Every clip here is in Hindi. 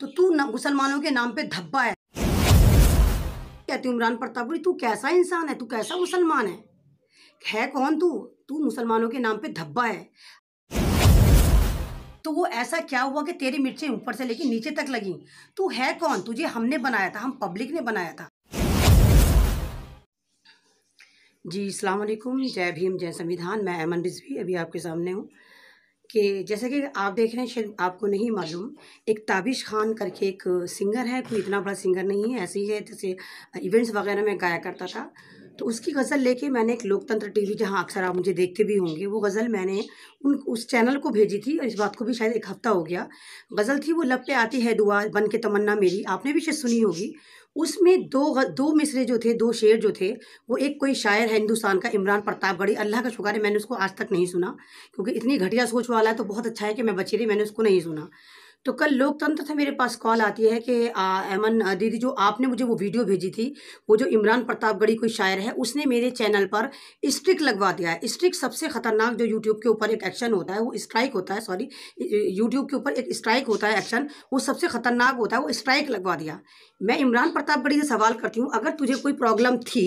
तो तू मुसलमानों के नाम पे धब्बा है कहती इमरान प्रतापगढ़ी तू कैसा इंसान है तू कैसा मुसलमान है है कौन तू तू मुसलमानों के नाम पे धब्बा है तो वो ऐसा क्या हुआ कि तेरी मिर्चें ऊपर से लेकर नीचे तक लगी तू है कौन तुझे हमने बनाया था हम पब्लिक ने बनाया था जी अस्सलाम जय भीम जय संविधान मैं अमन रिजवी अभी आपके सामने हूँ कि जैसे कि आप देख रहे हैं शायद आपको नहीं मालूम एक ताबिश खान करके एक सिंगर है कोई इतना बड़ा सिंगर नहीं है ऐसे ही है जैसे इवेंट्स वगैरह में गाया करता था तो उसकी गज़ल लेके मैंने एक लोकतंत्र टीवी जहाँ अक्सर आप मुझे देखते भी होंगे वो गज़ल मैंने उन उस चैनल को भेजी थी और इस बात को भी शायद एक हफ़्ता हो गया गज़ल थी वो लब पे आती है दुआ बन के तमन्ना मेरी आपने भी शायद सुनी होगी उसमें दो दो मिसरे जो थे दो शेर जो थे वो एक कोई शायर है हिंदुस्तान का इमरान प्रतापगढ़ी अल्लाह का शुक्र है मैंने उसको आज तक नहीं सुना क्योंकि इतनी घटिया सोच वाला है तो बहुत अच्छा है कि मैं बची रही मैंने उसको नहीं सुना तो कल लोकतंत्र से मेरे पास कॉल आती है कि अमन दीदी जो आपने मुझे वो वीडियो भेजी थी वो जो इमरान प्रतापगढ़ी कोई शायर है उसने मेरे चैनल पर स्ट्रिक लगवा दिया है स्ट्रिक सबसे ख़तरनाक जो यूट्यूब के ऊपर एक एक्शन होता है वो स्ट्राइक होता है सॉरी यूट्यूब के ऊपर एक स्ट्राइक होता है एक्शन वो सबसे ख़तरनाक होता है वो स्ट्राइक लगवा दिया मैं इमरान प्रतापगढ़ी से सवाल करती हूँ अगर तुझे कोई प्रॉब्लम थी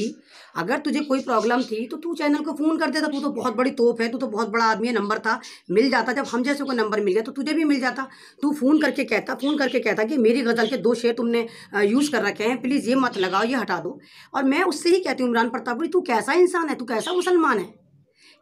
अगर तुझे कोई प्रॉब्लम थी तो तू चैनल को फ़ोन कर देता तू तो बहुत बड़ी तोप है तू तो बहुत बड़ा आदमी है नंबर था मिल जाता जब हम जैसे को नंबर मिल गया तो तुझे भी मिल जाता तू फोन फ़ोन करके कहता फ़ोन करके कहता कि मेरी गज़ल के दो शेर तुमने यूज़ कर रखे हैं प्लीज़ ये मत लगाओ ये हटा दो और मैं उससे ही कहती हूँ इमरान प्रतापपुरी तू कैसा इंसान है तू कैसा मुसलमान है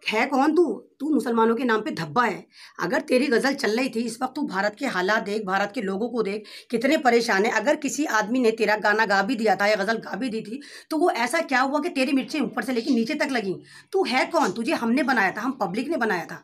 है कौन तू तू मुसलमानों के नाम पे धब्बा है अगर तेरी गज़ल चल रही थी इस वक्त तू भारत के हालात देख भारत के लोगों को देख कितने परेशान है अगर किसी आदमी ने तेरा गाना गा भी दिया था या गज़ल गा भी दी थी तो वो ऐसा क्या हुआ कि तेरी मिर्चें ऊपर से लेकर नीचे तक लगी तू है कौन तुझे हमने बनाया था हम पब्लिक ने बनाया था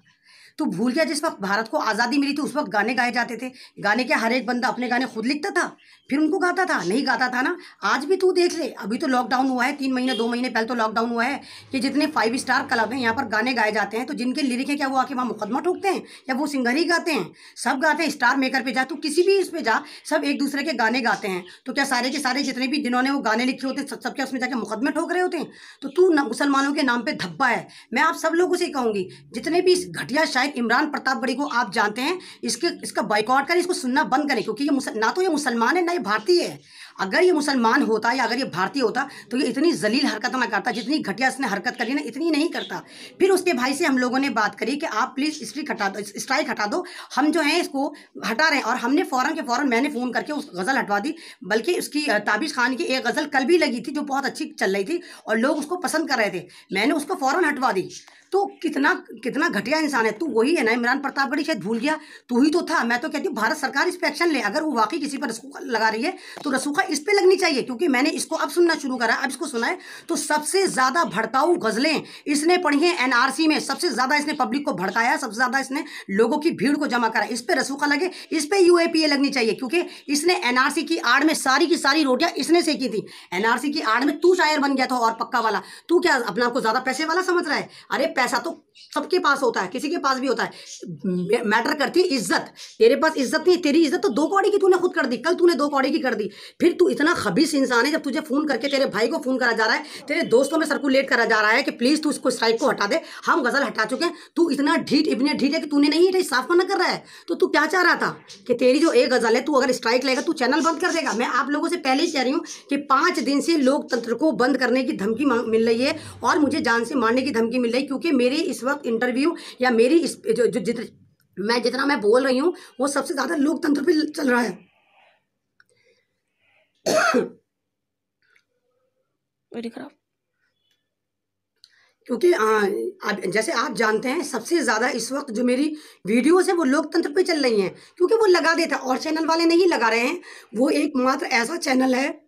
तू भूल गया जिस वक्त भारत को आज़ादी मिली थी उस वक्त गाने गाए जाते थे गाने के हर एक बंदा अपने गाने खुद लिखता था फिर उनको गाता था नहीं गाता था ना आज भी तू देख ले अभी तो लॉकडाउन हुआ है तीन महीने दो महीने पहले तो लॉकडाउन हुआ है कि जितने फाइव स्टार क्लब हैं यहाँ पर गाने गाए जाते हैं तो जिनके लिरिक हैं क्या वो आके वहाँ मुकदमा ठोकते हैं या वो सिंगर ही गाते हैं सब गाते हैं स्टार मेकर पे जा तू किसी भी इस पर जा सब एक दूसरे के गाने गाते हैं तो क्या सारे के सारे जितने भी जिन्होंने वो गाने लिखे होते हैं सब क्या उसमें जाके मुकदमे ठोक रहे होते हैं तो तू मुसलमानों के नाम पर धब्बा है मैं आप सब लोगों से कहूँगी जितने भी घटिया शायद इमरान प्रताप बड़ी को आप जानते हैं इसके इसका बाइकआउट करें इसको सुनना बंद करें क्योंकि ये ना तो ये मुसलमान है ना ये भारतीय है अगर ये मुसलमान होता या अगर ये भारतीय होता तो ये इतनी जलील हरकत ना करता जितनी घटिया इसने हरकत करी ना इतनी नहीं करता फिर उसके भाई से हम लोगों ने बात करी कि आप प्लीज़ स्ट्रिक हटा दो स्ट्राइक हटा दो हम जो है इसको हटा रहे हैं और हमने फ़ौरन के फ़ौरन मैंने फ़ोन करके उस गज़ल हटवा दी बल्कि उसकी ताबिश खान की एक गज़ल कल भी लगी थी जो बहुत अच्छी चल रही थी और लोग उसको पसंद कर रहे थे मैंने उसको फ़ौरन हटवा दी तो कितना कितना घटिया इंसान है तू वही है ना इमरान प्रताप बड़ी शायद भूल गया तू ही तो था मैं तो कहती हूँ भारत सरकार इस पर एक्शन ले अगर वो वाकई किसी पर रसूखा लगा रही है तो रसूखा इस पर लगनी चाहिए क्योंकि मैंने इसको अब सुनना शुरू करा अब इसको सुना है तो सबसे ज़्यादा भड़काऊ गज़लें इसने पढ़ी हैं एनआरसी में सबसे ज़्यादा इसने पब्लिक को भड़काया सबसे ज़्यादा इसने लोगों की भीड़ को जमा करा इस पर रसूखा लगे इस पर यू लगनी चाहिए क्योंकि इसने एनआरसी की आड़ में सारी की सारी रोटियां इसने से की थी एनआरसी की आड़ में तू शायर बन गया था और पक्का वाला तू क्या अपने आपको ज़्यादा पैसे वाला समझ रहा है अरे पैसा तो सबके पास होता है किसी के पास भी होता है मैटर करती इज्जत तेरे पास इज्जत नहीं तेरी इज्जत तो दो कौड़ी की तूने खुद कर दी कल तूने दो कौड़ी की कर दी फिर तू इतना खबीस इंसान है जब तुझे फ़ोन करके तेरे भाई को फ़ोन करा जा रहा है तेरे दोस्तों में सर्कुलेट करा जा रहा है कि प्लीज़ तू इसको स्ट्राइक को हटा दे हम गज़ल हटा चुके हैं तू इतना ढीठ इतने ढीठ है कि तूने नहीं है साफ मना कर रहा है तो तू क्या चाह रहा था कि तेरी जो एक गज़ल है तू अगर स्ट्राइक लेगा तू चैनल बंद कर देगा मैं आप लोगों से पहले ही कह रही हूँ कि पांच दिन से लोकतंत्र को बंद करने की धमकी मिल रही है और मुझे जान से मारने की धमकी मिल रही है क्योंकि मेरी इस वक्त इंटरव्यू या मेरी इस जो, जो जित मैं जितना मैं बोल रही हूँ वो सबसे ज़्यादा लोकतंत्र पे चल रहा है क्योंकि आप जैसे आप जानते हैं सबसे ज़्यादा इस वक्त जो मेरी वीडियोस हैं वो लोकतंत्र पे चल रही हैं क्योंकि वो लगा देता और चैनल वाले नहीं लगा रहे हैं वो एक मात्र ऐसा चैनल है